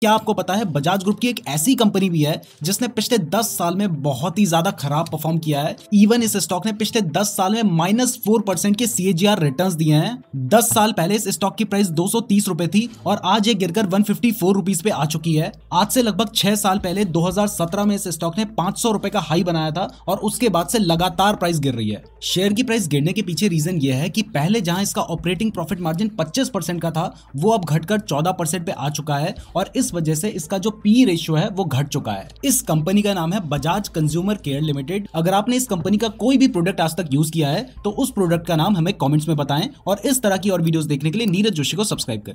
क्या आपको पता है बजाज ग्रुप की एक ऐसी कंपनी भी है जिसने पिछले 10 साल में बहुत ही ज्यादा खराब परफॉर्म किया है इवन इस स्टॉक ने पिछले 10 साल में माइनस फोर परसेंट के सी रिटर्न्स दिए हैं 10 साल पहले इस स्टॉक की प्राइस दो सौ थी और आज ये गिरकर वन फिफ्टी पे आ चुकी है आज से लगभग छह साल पहले दो में इस स्टॉक ने पांच रुपए का हाई बनाया था और उसके बाद से लगातार प्राइस गिर रही है शेयर की प्राइस गिरने के पीछे रीजन ये है की पहले जहां इसका ऑपरेटिंग प्रॉफिट मार्जिन पच्चीस का था वो अब घटकर चौदह पे आ चुका है और इस इस वजह से इसका जो पी रेशियो है वो घट चुका है इस कंपनी का नाम है बजाज कंज्यूमर केयर लिमिटेड अगर आपने इस कंपनी का कोई भी प्रोडक्ट आज तक यूज किया है तो उस प्रोडक्ट का नाम हमें कॉमेंट्स में बताएं और इस तरह की और वीडियो देखने के लिए नीरज जोशी को सब्सक्राइब करें